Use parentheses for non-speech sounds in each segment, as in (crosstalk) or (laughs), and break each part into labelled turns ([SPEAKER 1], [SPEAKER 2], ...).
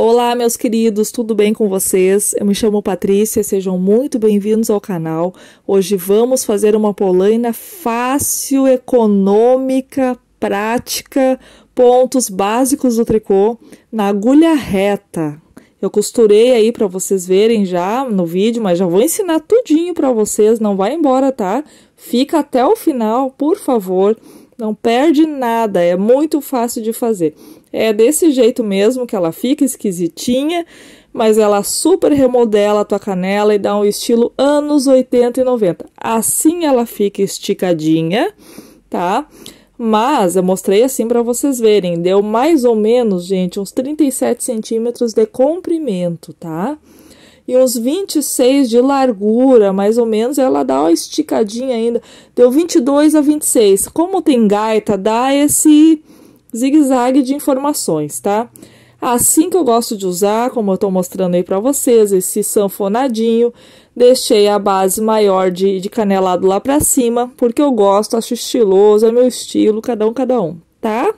[SPEAKER 1] Olá, meus queridos, tudo bem com vocês? Eu me chamo Patrícia, sejam muito bem-vindos ao canal. Hoje vamos fazer uma polaina fácil, econômica, prática, pontos básicos do tricô na agulha reta. Eu costurei aí para vocês verem já no vídeo, mas já vou ensinar tudinho para vocês, não vai embora, tá? Fica até o final, por favor. Não perde nada, é muito fácil de fazer. É desse jeito mesmo que ela fica esquisitinha, mas ela super remodela a tua canela e dá um estilo anos 80 e 90. Assim ela fica esticadinha, tá? Mas eu mostrei assim para vocês verem, deu mais ou menos, gente, uns 37 centímetros de comprimento, tá? E uns 26 de largura, mais ou menos, ela dá uma esticadinha ainda, deu 22 a 26. Como tem gaita, dá esse zigue-zague de informações, tá? Assim que eu gosto de usar, como eu estou mostrando aí para vocês, esse sanfonadinho, deixei a base maior de, de canelado lá para cima, porque eu gosto, acho estiloso, é meu estilo, cada um, cada um, tá?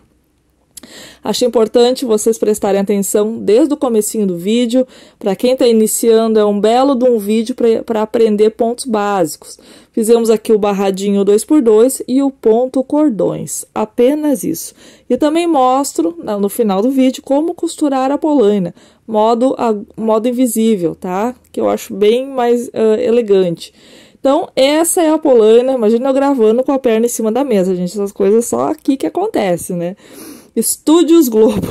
[SPEAKER 1] Acho importante vocês prestarem atenção desde o comecinho do vídeo. Para quem está iniciando, é um belo de um vídeo para aprender pontos básicos. Fizemos aqui o barradinho 2x2 e o ponto cordões, apenas isso. E também mostro no final do vídeo como costurar a polaina, modo, a, modo invisível, tá? Que eu acho bem mais uh, elegante. Então, essa é a polaina, imagina eu gravando com a perna em cima da mesa, gente. Essas coisas só aqui que acontece, né? Estúdios Globo.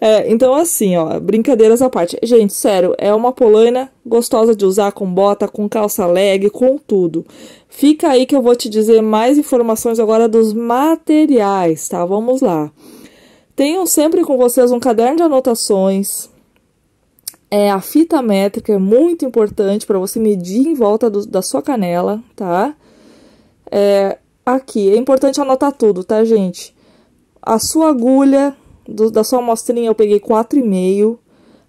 [SPEAKER 1] É, então, assim, ó, brincadeiras à parte. Gente, sério, é uma polaina gostosa de usar com bota, com calça leg, com tudo. Fica aí que eu vou te dizer mais informações agora dos materiais, tá? Vamos lá. Tenham sempre com vocês um caderno de anotações. É, a fita métrica é muito importante para você medir em volta do, da sua canela, tá? É, aqui, é importante anotar tudo, tá, gente? A sua agulha, do, da sua amostrinha eu peguei 4,5,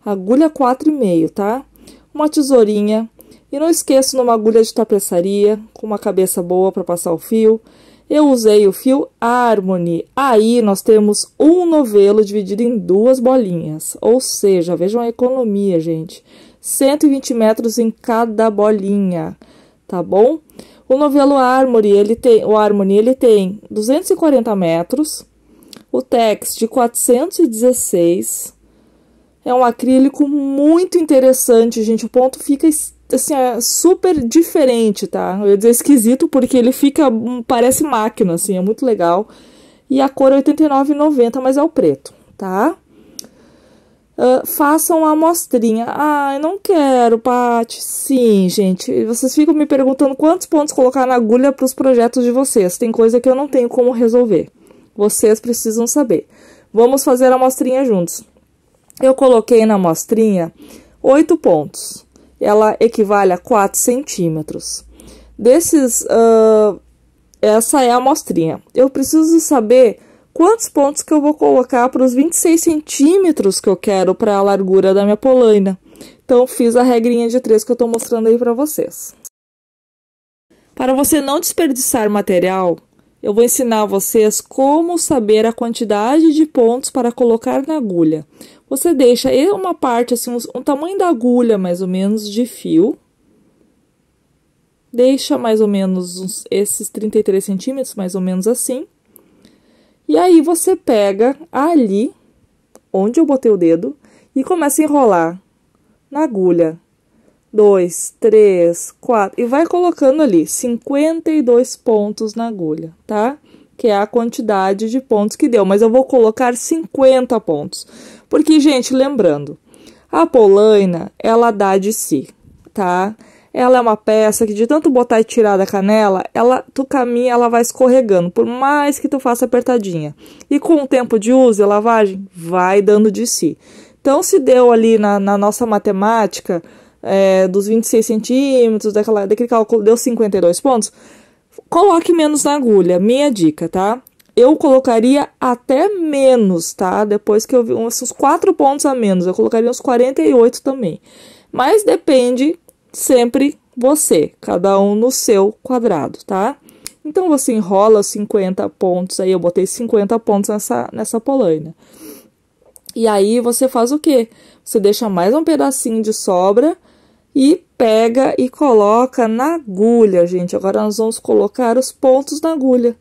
[SPEAKER 1] agulha 4,5, tá? Uma tesourinha, e não esqueço numa agulha de tapeçaria, com uma cabeça boa para passar o fio, eu usei o fio Harmony. Aí, nós temos um novelo dividido em duas bolinhas. Ou seja, vejam a economia, gente. 120 metros em cada bolinha, tá bom? O novelo Harmony, ele tem, o Harmony, ele tem 240 metros o Tex de 416 é um acrílico muito interessante, gente. O ponto fica assim, é super diferente, tá? Eu ia dizer esquisito porque ele fica hum, parece máquina, assim, é muito legal. E a cor é 89,90, mas é o preto, tá? Uh, façam a amostrinha. Ai, não quero, Paty. Sim, gente. Vocês ficam me perguntando quantos pontos colocar na agulha para os projetos de vocês. Tem coisa que eu não tenho como resolver. Vocês precisam saber. Vamos fazer a amostrinha juntos. Eu coloquei na amostrinha oito pontos. Ela equivale a 4 centímetros. Desses, uh, essa é a amostrinha. Eu preciso saber quantos pontos que eu vou colocar para os 26 centímetros que eu quero para a largura da minha polaina. Então, fiz a regrinha de três que eu estou mostrando aí para vocês. Para você não desperdiçar material, eu vou ensinar vocês como saber a quantidade de pontos para colocar na agulha. Você deixa uma parte, assim, um, tamanho da agulha, mais ou menos, de fio. Deixa mais ou menos uns, esses 33 centímetros, mais ou menos assim. E aí, você pega ali, onde eu botei o dedo, e começa a enrolar na agulha 2, 3, 4 e vai colocando ali 52 pontos na agulha, tá? Que é a quantidade de pontos que deu, mas eu vou colocar 50 pontos. Porque, gente, lembrando, a polaina, ela dá de si, tá? Ela é uma peça que de tanto botar e tirar da canela, ela tu caminha, ela vai escorregando, por mais que tu faça apertadinha. E com o tempo de uso e lavagem, vai dando de si. Então, se deu ali na, na nossa matemática, é, dos 26 centímetros, daquela, daquele cálculo, deu 52 pontos, coloque menos na agulha. Minha dica, tá? Eu colocaria até menos, tá? Depois que eu vi uns 4 pontos a menos, eu colocaria uns 48 também. Mas depende sempre você, cada um no seu quadrado, tá? Então você enrola 50 pontos aí, eu botei 50 pontos nessa nessa polaina. E aí você faz o quê? Você deixa mais um pedacinho de sobra e pega e coloca na agulha, gente. Agora nós vamos colocar os pontos na agulha.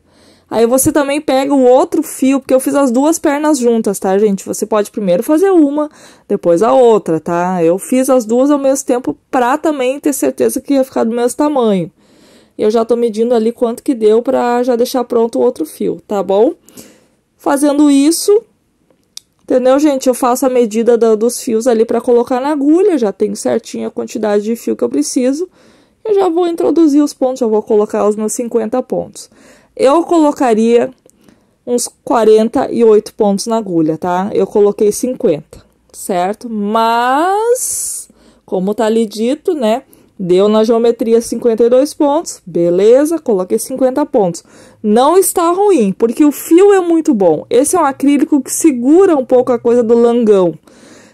[SPEAKER 1] Aí você também pega o outro fio, porque eu fiz as duas pernas juntas, tá, gente? Você pode primeiro fazer uma, depois a outra, tá? Eu fiz as duas ao mesmo tempo pra também ter certeza que ia ficar do mesmo tamanho. Eu já tô medindo ali quanto que deu pra já deixar pronto o outro fio, tá bom? Fazendo isso, Entendeu, gente? Eu faço a medida do, dos fios ali para colocar na agulha, já tenho certinha a quantidade de fio que eu preciso. Eu já vou introduzir os pontos, já vou colocar os meus 50 pontos. Eu colocaria uns 48 pontos na agulha, tá? Eu coloquei 50, certo? Mas, como tá ali dito, né? Deu na geometria 52 pontos, beleza, coloquei 50 pontos. Não está ruim, porque o fio é muito bom. Esse é um acrílico que segura um pouco a coisa do langão.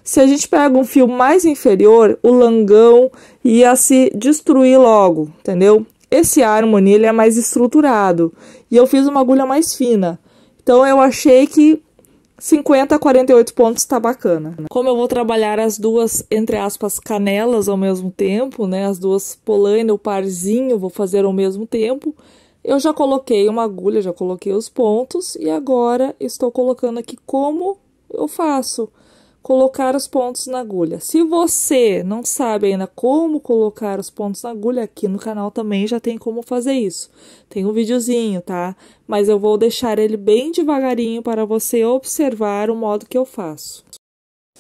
[SPEAKER 1] Se a gente pega um fio mais inferior, o langão ia se destruir logo, entendeu? Esse harmony, ele é mais estruturado e eu fiz uma agulha mais fina. Então eu achei que 50 a 48 pontos tá bacana. Como eu vou trabalhar as duas, entre aspas, canelas ao mesmo tempo, né? As duas polaina, o parzinho, vou fazer ao mesmo tempo. Eu já coloquei uma agulha, já coloquei os pontos e agora estou colocando aqui como eu faço colocar os pontos na agulha. Se você não sabe ainda como colocar os pontos na agulha, aqui no canal também já tem como fazer isso. Tem um videozinho, tá? Mas eu vou deixar ele bem devagarinho para você observar o modo que eu faço.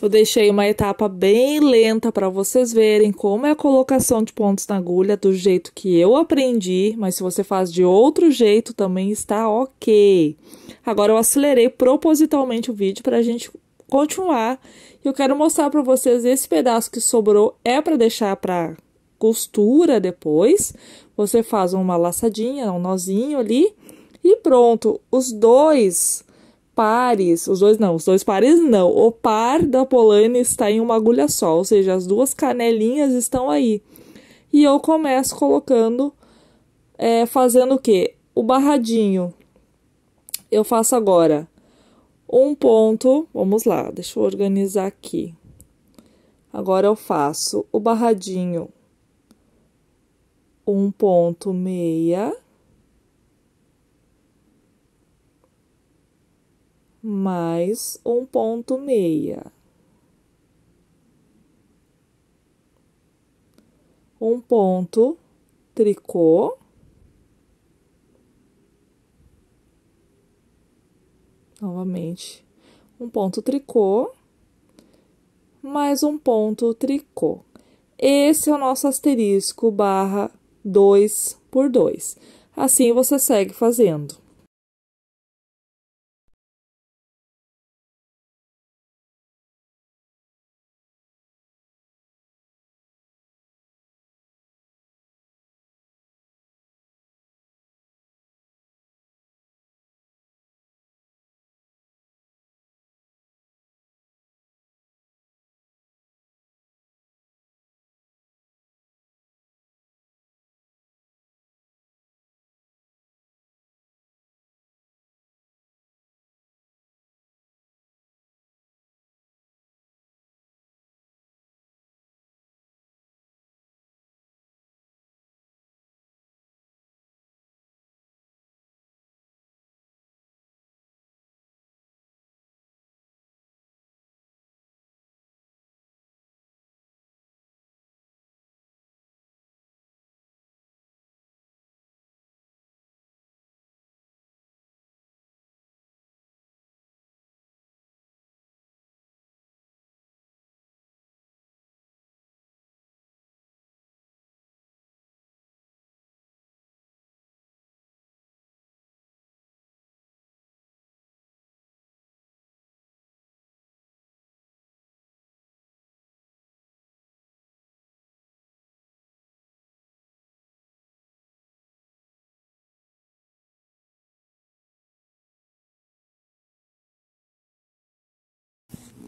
[SPEAKER 1] Eu deixei uma etapa bem lenta para vocês verem como é a colocação de pontos na agulha do jeito que eu aprendi, mas se você faz de outro jeito também está ok. Agora eu acelerei propositalmente o vídeo para a gente continuar. Eu quero mostrar para vocês esse pedaço que sobrou é para deixar para costura depois. Você faz uma laçadinha, um nozinho ali e pronto. Os dois pares, os dois não, os dois pares não. O par da Polane está em uma agulha só, ou seja, as duas canelinhas estão aí. E eu começo colocando, é, fazendo o que? O barradinho. Eu faço agora um ponto, vamos lá, deixa eu organizar aqui. Agora eu faço o barradinho. Um ponto meia. Mais um ponto meia. Um ponto tricô. novamente um ponto tricô, mais um ponto tricô. Esse é o nosso asterisco barra 2 por 2. Assim você segue fazendo.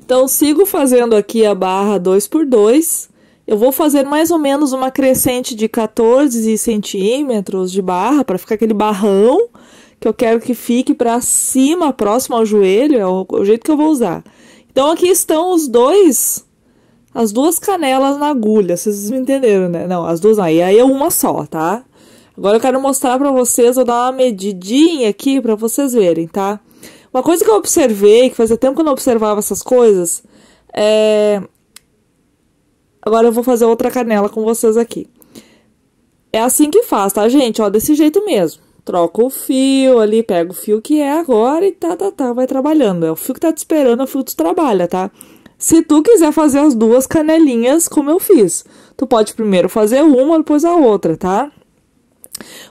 [SPEAKER 1] Então, sigo fazendo aqui a barra 2 por 2. Eu vou fazer mais ou menos uma crescente de 14 centímetros de barra, para ficar aquele barrão que eu quero que fique para cima, próximo ao joelho, é o, o jeito que eu vou usar. Então, aqui estão os dois, as duas canelas na agulha, vocês me entenderam, né? Não, as duas não, e aí é uma só, tá? Agora eu quero mostrar para vocês, vou dar uma medidinha aqui para vocês verem, tá? Tá? Uma coisa que eu observei, que fazia tempo que eu não observava essas coisas, é. Agora eu vou fazer outra canela com vocês aqui. É assim que faz, tá, gente? Ó, desse jeito mesmo. Troca o fio ali, pega o fio que é agora e tá, tá, tá, vai trabalhando. É o fio que tá te esperando, é o fio que tu trabalha, tá? Se tu quiser fazer as duas canelinhas como eu fiz, tu pode primeiro fazer uma, depois a outra, tá?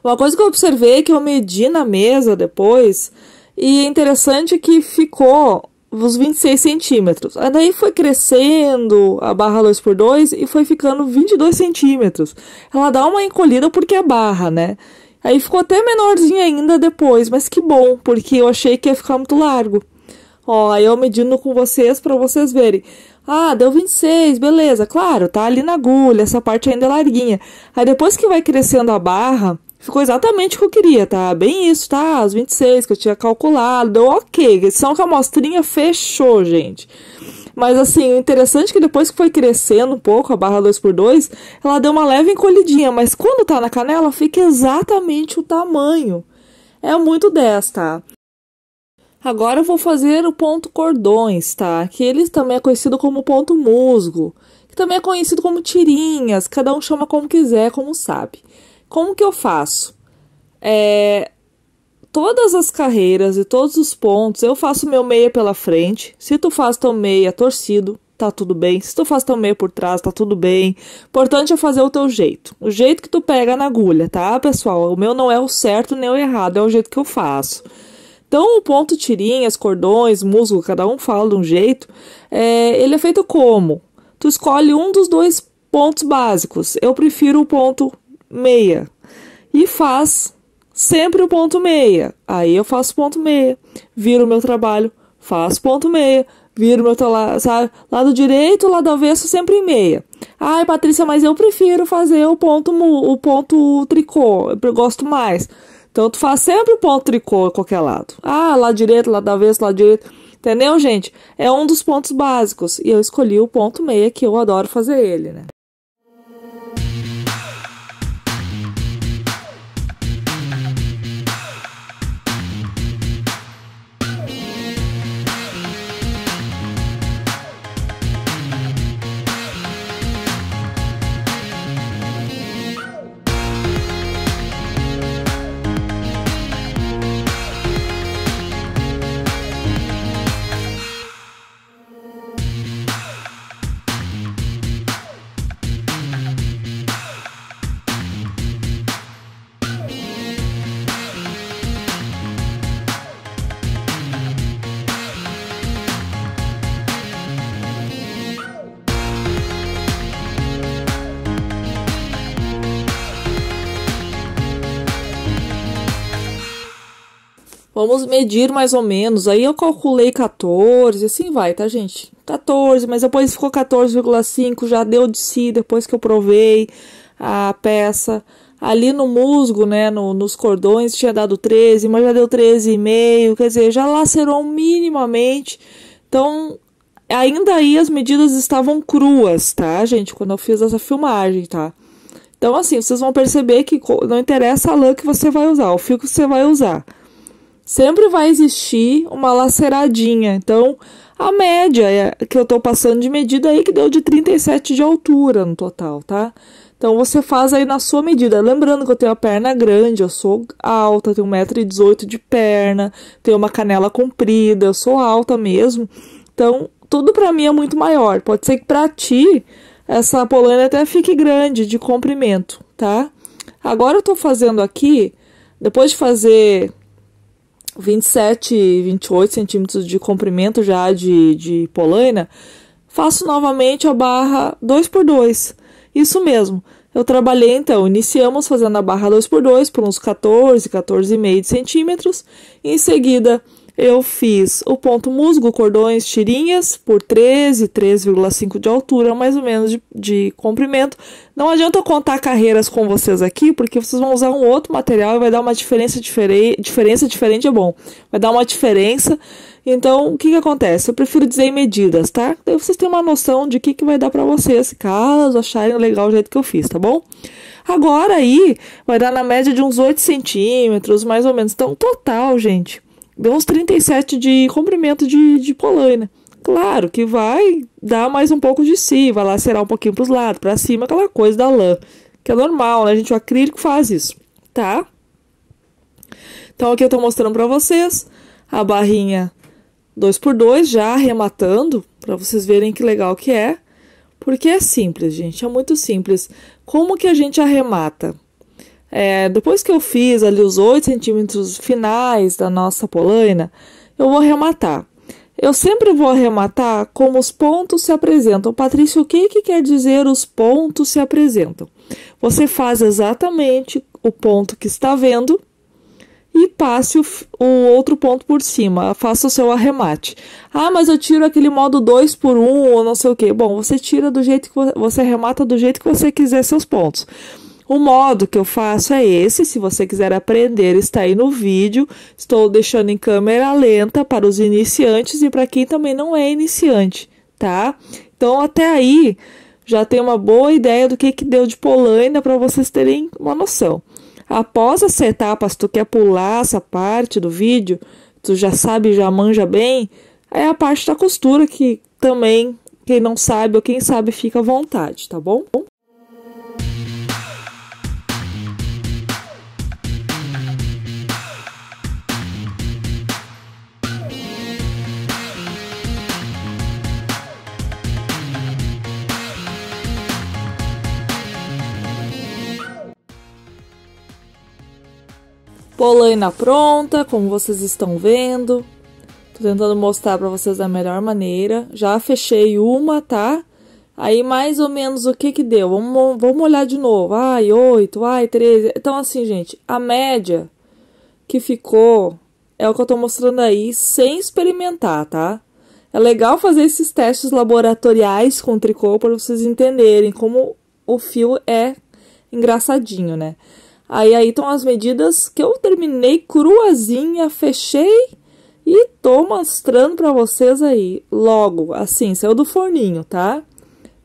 [SPEAKER 1] Uma coisa que eu observei é que eu medi na mesa depois e é interessante que ficou os 26 centímetros. Aí daí foi crescendo a barra 2x2 e foi ficando 22 centímetros. Ela dá uma encolhida porque é barra, né? Aí ficou até menorzinha ainda depois, mas que bom, porque eu achei que ia ficar muito largo. Ó, aí eu medindo com vocês para vocês verem. Ah, deu 26, beleza. Claro, tá ali na agulha, essa parte ainda é larguinha. Aí depois que vai crescendo a barra, Ficou exatamente o que eu queria, tá? Bem isso, tá? As 26 que eu tinha calculado. Ok, são que a amostrinha fechou, gente. Mas assim, o interessante é que depois que foi crescendo um pouco a barra 2x2, ela deu uma leve encolhidinha, mas quando tá na canela, fica exatamente o tamanho. É muito 10, tá? Agora eu vou fazer o ponto cordões, tá? Que ele também é conhecido como ponto musgo, que também é conhecido como tirinhas, cada um chama como quiser, como sabe. Como que eu faço? É, todas as carreiras e todos os pontos, eu faço meu meia pela frente. Se tu faz teu meia torcido, tá tudo bem. Se tu faz teu meia por trás, tá tudo bem. Importante é fazer o teu jeito. O jeito que tu pega na agulha, tá, pessoal? O meu não é o certo nem o errado, é o jeito que eu faço. Então, o ponto tirinhas, cordões, musgo, cada um fala de um jeito. É, ele é feito como? Tu escolhe um dos dois pontos básicos. Eu prefiro o ponto meia. E faz sempre o ponto meia. Aí eu faço ponto meia, viro o meu trabalho, faço ponto meia, viro meu sabe? lado direito, lado avesso, sempre meia. Ai, Patrícia, mas eu prefiro fazer o ponto o ponto tricô, eu gosto mais. Então tu faz sempre o ponto tricô qualquer lado. Ah, lado direito, lado avesso, lado direito. Entendeu, gente? É um dos pontos básicos e eu escolhi o ponto meia que eu adoro fazer ele, né? Vamos medir mais ou menos. Aí eu calculei 14, assim vai, tá, gente? 14, mas depois ficou 14,5, já deu de si depois que eu provei a peça. Ali no musgo, né, no, nos cordões, tinha dado 13, mas já deu 13,5, quer dizer, já lacerou minimamente. Então, ainda aí as medidas estavam cruas, tá, gente? Quando eu fiz essa filmagem, tá? Então, assim, vocês vão perceber que não interessa a lã que você vai usar, o fio que você vai usar sempre vai existir uma laceradinha. Então, a média é que eu estou passando de medida aí que deu de 37 de altura no total, tá? Então, você faz aí na sua medida. Lembrando que eu tenho a perna grande, eu sou alta, tenho 1,18m de perna, tenho uma canela comprida, eu sou alta mesmo. Então, tudo para mim é muito maior. Pode ser que para ti essa polana até fique grande de comprimento, tá? Agora eu estou fazendo aqui, depois de fazer 27, 28 centímetros de comprimento já de, de polaina, faço novamente a barra 2 x 2 Isso mesmo. Eu trabalhei então, iniciamos fazendo a barra 2 x 2 por uns 14, 14,5 centímetros. Em seguida, eu fiz o ponto musgo, cordões, tirinhas por 13, 3,5 de altura, mais ou menos de, de, comprimento. Não adianta eu contar carreiras com vocês aqui, porque vocês vão usar um outro material e vai dar uma diferença diferente. Diferença diferente é bom, vai dar uma diferença. Então, o que, que acontece? Eu prefiro dizer em medidas, tá? Daí vocês têm uma noção de que, que vai dar para vocês, caso acharem legal o jeito que eu fiz, tá bom? Agora aí, vai dar na média de uns 8 centímetros, mais ou menos. Então, total, gente Deu uns 37 de comprimento de, de polaina. Claro que vai dar mais um pouco de si, vai lacerar um pouquinho para os lados, para cima, aquela coisa da lã, que é normal, né? Gente, o acrílico faz isso, tá? Então aqui eu estou mostrando para vocês a barrinha 2x2 já arrematando, para vocês verem que legal que é. Porque é simples, gente, é muito simples. Como que a gente arremata? É, depois que eu fiz ali os 8 centímetros finais da nossa polaina, eu vou arrematar. Eu sempre vou arrematar como os pontos se apresentam. Patrícia, o que, que quer dizer os pontos se apresentam? Você faz exatamente o ponto que está vendo e passe o, o, outro ponto por cima, faça o seu arremate. Ah, mas eu tiro aquele modo 2 por 1 um, ou não sei o que. Bom, você tira do jeito que você, você arremata do jeito que você quiser seus pontos. O modo que eu faço é esse, se você quiser aprender, está aí no vídeo. Estou deixando em câmera lenta para os iniciantes e para quem também não é iniciante, tá? Então, até aí, já tem uma boa ideia do que, que deu de polainha para vocês terem uma noção. Após essa etapa, se tu quer pular essa parte do vídeo, tu já sabe, já manja bem, é a parte da costura que também, quem não sabe ou quem sabe, fica à vontade, tá bom? Polaina pronta, como vocês estão vendo. Tô tentando mostrar para vocês da melhor maneira. Já fechei uma, tá? Aí mais ou menos o que que deu? Vamos, vamos olhar de novo. Ai, 8, ai, 13. Então assim, gente, a média que ficou é o que eu tô mostrando aí sem experimentar, tá? É legal fazer esses testes laboratoriais com tricô para vocês entenderem como o fio é engraçadinho, né? Aí aí estão as medidas que eu terminei cruazinha, fechei e tô mostrando para vocês aí. Logo, assim, saiu do forninho, tá?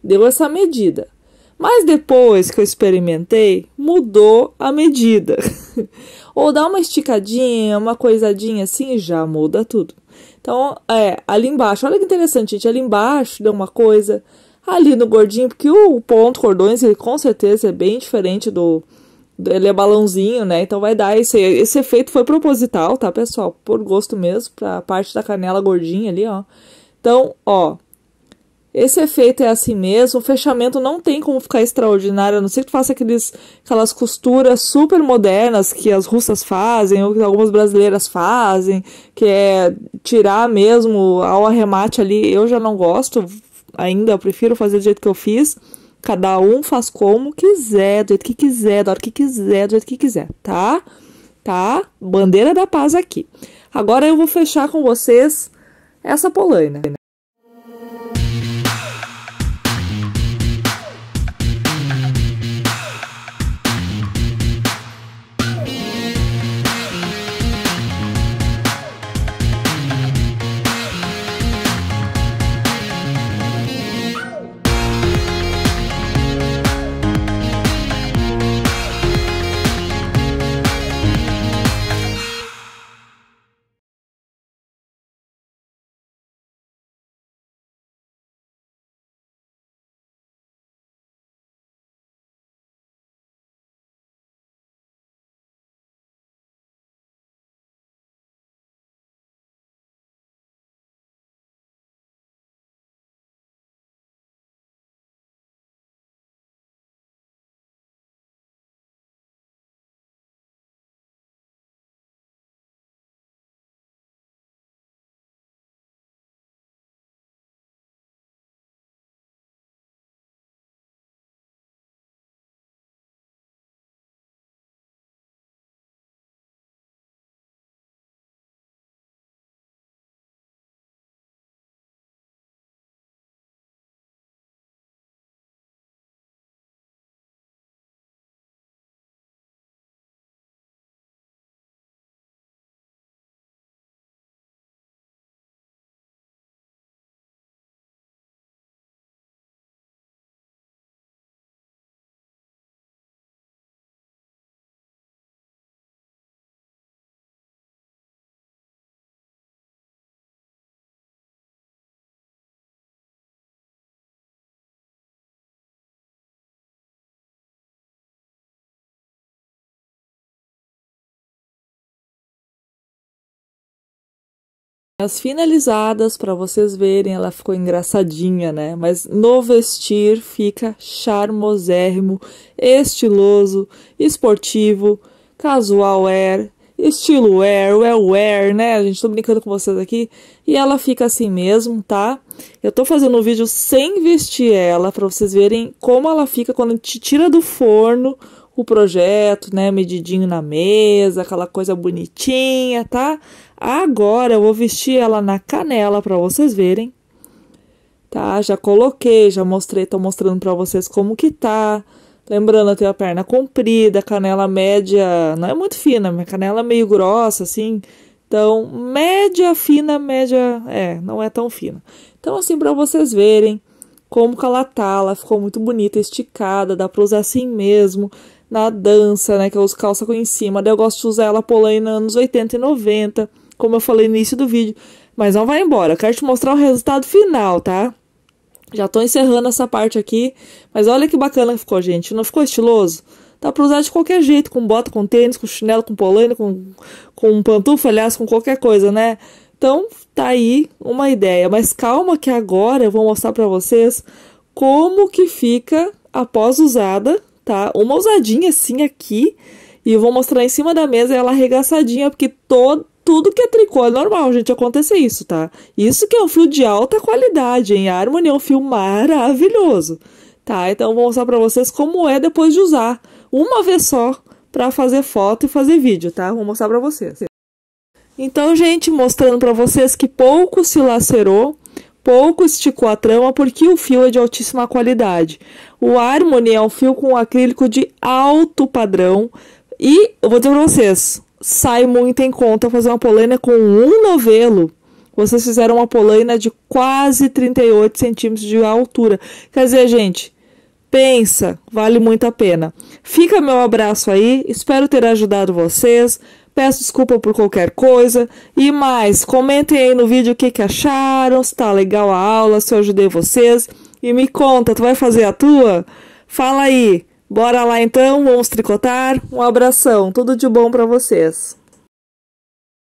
[SPEAKER 1] Deu essa medida. Mas depois que eu experimentei, mudou a medida. (laughs) Ou dá uma esticadinha, uma coisadinha assim, já muda tudo. Então, é, ali embaixo, olha que interessante, gente, ali embaixo deu uma coisa, ali no gordinho, porque o ponto cordões, ele com certeza é bem diferente do ele é balãozinho, né? Então vai dar esse esse efeito foi proposital, tá, pessoal? Por gosto mesmo, pra parte da canela gordinha ali, ó. Então, ó, esse efeito é assim mesmo, o fechamento não tem como ficar extraordinário, a não ser que tu faça aqueles, aquelas costuras super modernas que as russas fazem, ou que algumas brasileiras fazem, que é tirar mesmo ao arremate ali. Eu já não gosto ainda, eu prefiro fazer do jeito que eu fiz. Cada um faz como quiser, do jeito que quiser, da hora que quiser, do jeito que quiser, tá? Tá? Bandeira da paz aqui. Agora eu vou fechar com vocês essa polaina. Né? As finalizadas para vocês verem, ela ficou engraçadinha, né? Mas no vestir fica charmosérrimo, estiloso, esportivo, casual wear, estilo wear, well wear, né? A gente tô tá brincando com vocês aqui. E ela fica assim mesmo, tá? Eu tô fazendo um vídeo sem vestir ela para vocês verem como ela fica quando a gente tira do forno o projeto, né, medidinho na mesa, aquela coisa bonitinha, tá? Agora eu vou vestir ela na canela para vocês verem. Tá? Já coloquei, já mostrei, tô mostrando para vocês como que tá. Lembrando, eu tenho a perna comprida, canela média, não é muito fina, minha canela é meio grossa, assim. Então, média, fina, média, é, não é tão fina. Então, assim, para vocês verem como que ela tá, ela ficou muito bonita, esticada, dá pra usar assim mesmo na dança, né? Que eu é uso calça com em cima. Daí eu gosto de usar ela polaina anos 80 e 90, como eu falei no início do vídeo. Mas não vai embora, eu quero te mostrar o resultado final, tá? Já tô encerrando essa parte aqui, mas olha que bacana que ficou, gente. Não ficou estiloso? Dá pra usar de qualquer jeito, com bota, com tênis, com chinelo, com polaina, com, com pantufa, aliás, com qualquer coisa, né? Então, tá aí uma ideia. Mas calma que agora eu vou mostrar pra vocês como que fica após usada tá? Uma ousadinha assim aqui. E eu vou mostrar em cima da mesa ela arregaçadinha, porque todo, tudo que é tricô é normal, gente, acontecer isso, tá? Isso que é um fio de alta qualidade, hein? A Harmony é um fio maravilhoso, tá? Então, vou mostrar pra vocês como é depois de usar. Uma vez só, pra fazer foto e fazer vídeo, tá? Vou mostrar pra vocês. Então, gente, mostrando para vocês que pouco se lacerou, Pouco esticou a trama porque o fio é de altíssima qualidade. O Harmony é um fio com acrílico de alto padrão. E eu vou dizer pra vocês: sai muito em conta fazer uma polaina com um novelo. Vocês fizeram uma polaina de quase 38 centímetros de altura. Quer dizer, gente, pensa, vale muito a pena. Fica meu abraço aí, espero ter ajudado vocês. Peço desculpa por qualquer coisa. E mais, comentem aí no vídeo o que, que acharam, se tá legal a aula, se eu ajudei vocês. E me conta, tu vai fazer a tua? Fala aí. Bora lá então, vamos tricotar. Um abração, tudo de bom para vocês.